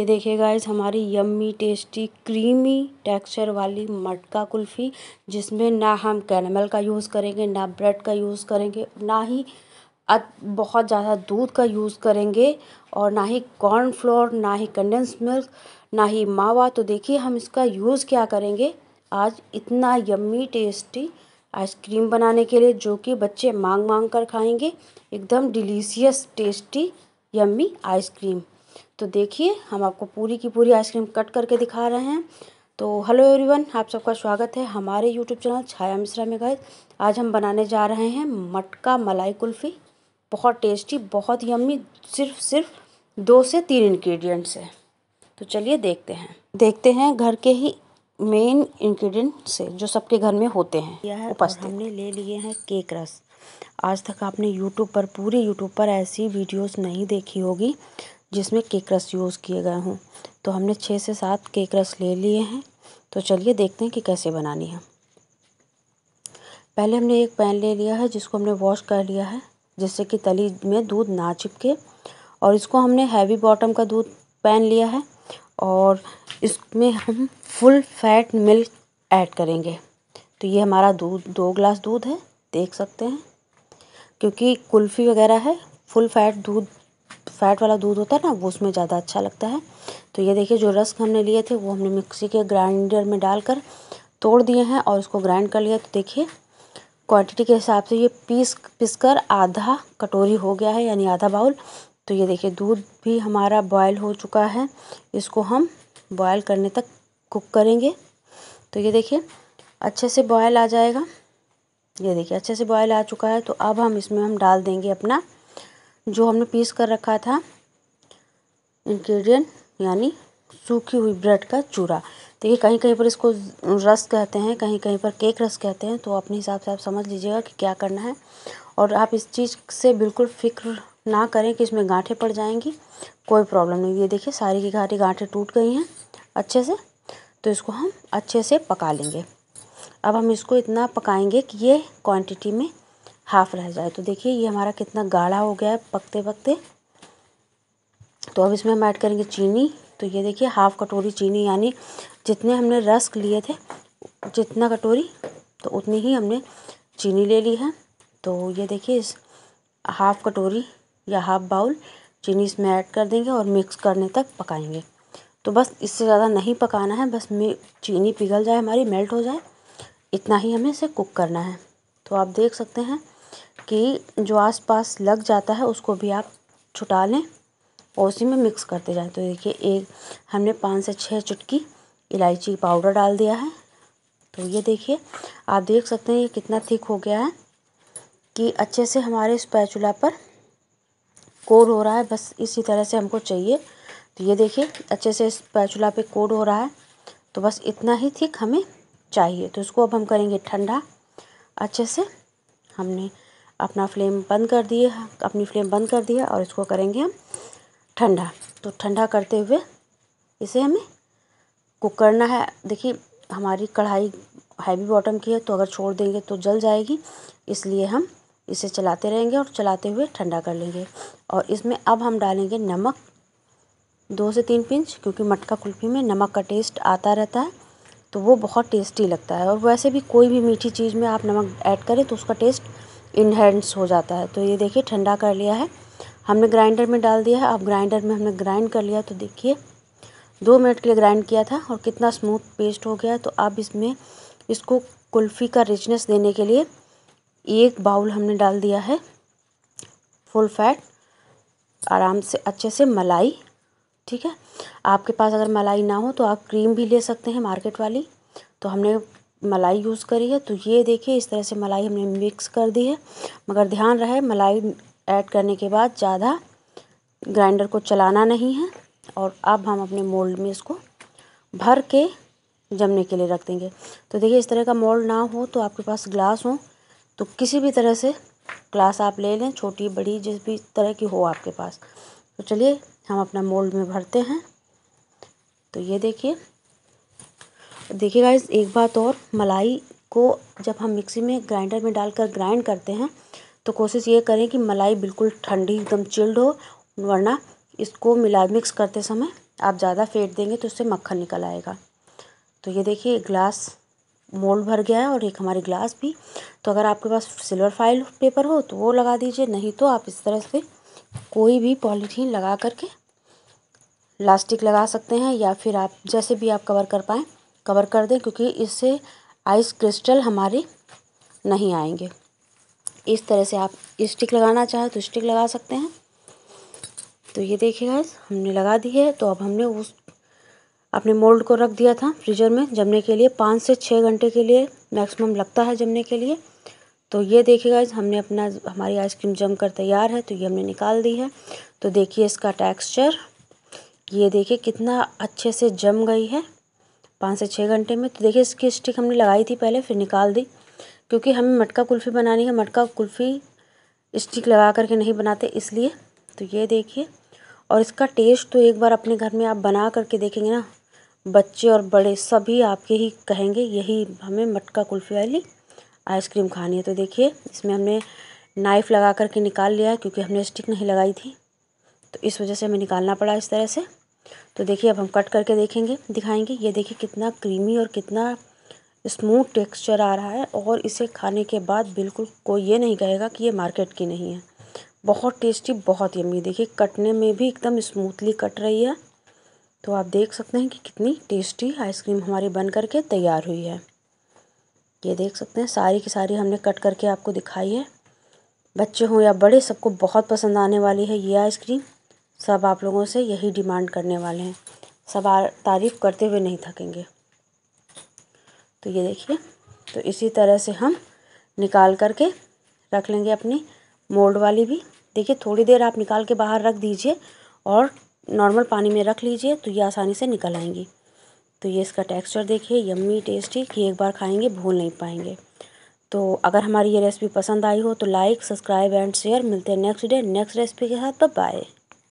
ये देखिए गाइस हमारी यम्मी टेस्टी क्रीमी टेक्सचर वाली मटका कुल्फ़ी जिसमें ना हम कैरमल का यूज़ करेंगे ना ब्रेड का यूज़ करेंगे ना ही बहुत ज़्यादा दूध का यूज़ करेंगे और ना ही कॉर्नफ्लोर ना ही कंडेंस मिल्क ना ही मावा तो देखिए हम इसका यूज़ क्या करेंगे आज इतना यम्मी टेस्टी आइसक्रीम बनाने के लिए जो कि बच्चे मांग मांग कर खाएंगे एकदम डिलीशियस टेस्टी यम्मी आइसक्रीम तो देखिए हम आपको पूरी की पूरी आइसक्रीम कट करके दिखा रहे हैं तो हेलो एवरीवन आप सबका स्वागत है हमारे यूट्यूब चैनल छाया मिश्रा में गए आज हम बनाने जा रहे हैं मटका मलाई कुल्फ़ी बहुत टेस्टी बहुत यम्मी सिर्फ सिर्फ दो से तीन इन्ग्रीडियंट्स है तो चलिए देखते हैं देखते हैं घर के ही मेन इंग्रेडिएंट से जो सबके घर में होते हैं यह तो हमने ले लिए हैं केक रस आज तक आपने यूट्यूब पर पूरी यूट्यूब पर ऐसी वीडियोस नहीं देखी होगी जिसमें केक रस यूज़ किए गए हों तो हमने छः से सात केक रस ले लिए हैं तो चलिए देखते हैं कि कैसे बनानी है पहले हमने एक पैन ले लिया है जिसको हमने वॉश कर लिया है जिससे कि तली में दूध ना चिपके और इसको हमने हैवी बॉटम का दूध पैन लिया है और इसमें हम फुल फैट मिल्क ऐड करेंगे तो ये हमारा दूध दो ग्लास दूध है देख सकते हैं क्योंकि कुल्फ़ी वगैरह है फुल फैट दूध फैट वाला दूध होता है ना वो उसमें ज़्यादा अच्छा लगता है तो ये देखिए जो रस्क हमने लिए थे वो हमने मिक्सी के ग्राइंडर में डालकर तोड़ दिए हैं और उसको ग्राइंड कर लिया तो देखिए क्वांटिटी के हिसाब से ये पीस पीस कर आधा कटोरी हो गया है यानी आधा बाउल तो ये देखिए दूध भी हमारा बॉयल हो चुका है इसको हम बॉयल करने तक कुक करेंगे तो ये देखिए अच्छे से बॉयल आ जाएगा ये देखिए अच्छे से बॉयल आ चुका है तो अब हम इसमें हम डाल देंगे अपना जो हमने पीस कर रखा था इंग्रेडिएंट यानी सूखी हुई ब्रेड का चूरा देखिए कहीं कहीं पर इसको रस कहते हैं कहीं कहीं पर केक रस कहते हैं तो अपने हिसाब से आप समझ लीजिएगा कि क्या करना है और आप इस चीज़ से बिल्कुल फिक्र ना करें कि इसमें गांठें पड़ जाएंगी कोई प्रॉब्लम नहीं ये देखिए सारी की घाटी गांठें टूट गई हैं अच्छे से तो इसको हम अच्छे से पका लेंगे अब हम इसको इतना पकाएंगे कि ये क्वांटिटी में हाफ़ रह जाए तो देखिए ये हमारा कितना गाढ़ा हो गया है पकते पकते तो अब इसमें हम ऐड करेंगे चीनी तो ये देखिए हाफ़ कटोरी चीनी यानी जितने हमने रस्क लिए थे जितना कटोरी तो उतनी ही हमने चीनी ले ली है तो ये देखिए इस हाफ़ कटोरी या हाफ़ बाउल चीनी इसमें ऐड कर देंगे और मिक्स करने तक पकाएंगे तो बस इससे ज़्यादा नहीं पकाना है बस में चीनी पिघल जाए हमारी मेल्ट हो जाए इतना ही हमें इसे कुक करना है तो आप देख सकते हैं कि जो आस पास लग जाता है उसको भी आप छुटा लें और उसी में मिक्स करते जाएं तो देखिए एक हमने पाँच से छः चुटकी इलायची पाउडर डाल दिया है तो ये देखिए आप देख सकते हैं ये कितना थिक हो गया है कि अच्छे से हमारे स्पैचुला पर कोड हो रहा है बस इसी तरह से हमको चाहिए तो ये देखिए अच्छे से स्पैचुला पे कोड हो रहा है तो बस इतना ही थिक हमें चाहिए तो इसको अब हम करेंगे ठंडा अच्छे से हमने अपना फ्लेम बंद कर दिए अपनी फ्लेम बंद कर दिया और इसको करेंगे हम ठंडा तो ठंडा करते हुए इसे हमें कुक करना है देखिए हमारी कढ़ाई हैवी बॉटम की है तो अगर छोड़ देंगे तो जल जाएगी इसलिए हम इसे चलाते रहेंगे और चलाते हुए ठंडा कर लेंगे और इसमें अब हम डालेंगे नमक दो से तीन पिंच क्योंकि मटका कुल्फी में नमक का टेस्ट आता रहता है तो वो बहुत टेस्टी लगता है और वैसे भी कोई भी मीठी चीज़ में आप नमक ऐड करें तो उसका टेस्ट इनहेंस हो जाता है तो ये देखिए ठंडा कर लिया है हमने ग्राइंडर में डाल दिया है अब ग्राइंडर में हमने ग्राइंड कर लिया तो देखिए दो मिनट के लिए ग्राइंड किया था और कितना स्मूथ पेस्ट हो गया तो अब इसमें इसको कुल्फ़ी का रिचनेस देने के लिए एक बाउल हमने डाल दिया है फुल फैट आराम से अच्छे से मलाई ठीक है आपके पास अगर मलाई ना हो तो आप क्रीम भी ले सकते हैं मार्केट वाली तो हमने मलाई यूज़ करी है तो ये देखिए इस तरह से मलाई हमने मिक्स कर दी है मगर ध्यान रहे मलाई ऐड करने के बाद ज़्यादा ग्राइंडर को चलाना नहीं है और अब हम अपने मोल्ड में इसको भर के जमने के लिए रख देंगे तो देखिए इस तरह का मोल्ड ना हो तो आपके पास ग्लास हो तो किसी भी तरह से ग्लास आप ले लें छोटी बड़ी जिस भी तरह की हो आपके पास तो चलिए हम अपना मोल्ड में भरते हैं तो ये देखिए देखिए गाइज एक बात और मलाई को जब हम मिक्सी में ग्राइंडर में डालकर ग्राइंड करते हैं तो कोशिश ये करें कि मलाई बिल्कुल ठंडी एकदम चिल्ड हो वरना इसको मिला मिक्स करते समय आप ज़्यादा फेंट देंगे तो उससे मक्खन निकल आएगा तो ये देखिए एक ग्लास मोल्ड भर गया है और एक हमारी ग्लास भी तो अगर आपके पास सिल्वर फाइल पेपर हो तो वो लगा दीजिए नहीं तो आप इस तरह से कोई भी पॉलीथीन लगा करके लास्टिक लगा सकते हैं या फिर आप जैसे भी आप कवर कर पाएँ कवर कर दें क्योंकि इससे आइस क्रिस्टल हमारे नहीं आएंगे इस तरह से आप स्टिक लगाना चाहें तो स्टिक लगा सकते हैं तो ये देखिए गैस हमने लगा दी है तो अब हमने उस अपने मोल्ड को रख दिया था फ्रीजर में जमने के लिए पाँच से छः घंटे के लिए मैक्सिमम लगता है जमने के लिए तो ये देखिए गाइज हमने अपना हमारी आइसक्रीम जम कर तैयार है तो ये हमने निकाल दी है तो देखिए इसका टेक्स्चर ये देखिए कितना अच्छे से जम गई है पाँच से छः घंटे में तो देखिए इसकी स्टिक हमने लगाई थी पहले फिर निकाल दी क्योंकि हमें मटका कुल्फ़ी बनानी है मटका कुल्फ़ी स्टिक लगा करके नहीं बनाते इसलिए तो ये देखिए और इसका टेस्ट तो एक बार अपने घर में आप बना करके देखेंगे ना बच्चे और बड़े सभी आपके ही कहेंगे यही हमें मटका कुल्फ़ी वाली आइसक्रीम खानी है तो देखिए इसमें हमने नाइफ़ लगा करके निकाल लिया है क्योंकि हमने स्टिक नहीं लगाई थी तो इस वजह से हमें निकालना पड़ा इस तरह से तो देखिए अब हम कट करके देखेंगे दिखाएंगे ये देखिए कितना क्रीमी और कितना स्मूथ टेक्सचर आ रहा है और इसे खाने के बाद बिल्कुल कोई ये नहीं कहेगा कि ये मार्केट की नहीं है बहुत टेस्टी बहुत यमी देखिए कटने में भी एकदम स्मूथली कट रही है तो आप देख सकते हैं कि कितनी टेस्टी आइसक्रीम हमारी बन करके तैयार हुई है ये देख सकते हैं सारी की सारी हमने कट करके आपको दिखाई है बच्चे हों या बड़े सबको बहुत पसंद आने वाली है ये आइसक्रीम सब आप लोगों से यही डिमांड करने वाले हैं सब तारीफ़ करते हुए नहीं थकेंगे तो ये देखिए तो इसी तरह से हम निकाल करके रख लेंगे अपनी मोल्ड वाली भी देखिए थोड़ी देर आप निकाल के बाहर रख दीजिए और नॉर्मल पानी में रख लीजिए तो ये आसानी से निकल आएंगी तो ये इसका टेक्सचर देखिए यम्मी टेस्टी कि एक बार खाएंगे भूल नहीं पाएंगे तो अगर हमारी ये रेसिपी पसंद आई हो तो लाइक सब्सक्राइब एंड शेयर मिलते हैं नेक्स्ट डे नेक्स्ट रेसिपी के साथ तो बाय